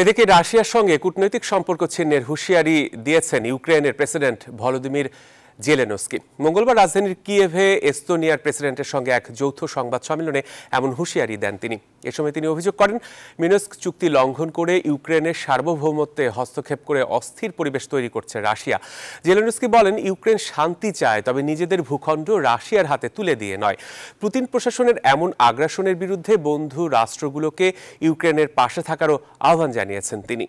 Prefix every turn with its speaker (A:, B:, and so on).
A: এদিকে রাশিয়ার সঙ্গে কূটনৈতিক সম্পর্ক ছিন্নের হুঁশিয়ারি দিয়েছেন ইউক্রেনের প্রেসিডেন্ট ভলোদিমির জেলেনস্কি মঙ্গলবার রাজধানীর কিয়েভে এস্তোনিয়ার প্রেসিডেন্টের সঙ্গে এক যৌথ সংবাদ সম্মেলনে এমন হুঁশিয়ারি দেন তিনি এ সময় তিনি অভিযোগ করেন মিনস্ক চুক্তি লঙ্ঘন করে ইউক্রেনের সার্বভৌমত্বে হস্তক্ষেপ করে অস্থির পরিবেশ তৈরি করছে রাশিয়া জেলেনস্কি বলেন ইউক্রেন শান্তি চায় তবে নিজেদের ভূখণ্ড রাশিয়ার হাতে তুলে দিয়ে নয় পুতিন প্রশাসনের এমন আগ্রাসনের বিরুদ্ধে বন্ধু রাষ্ট্রগুলোকে ইউক্রেনের পাশে থাকারও আহ্বান জানিয়েছেন তিনি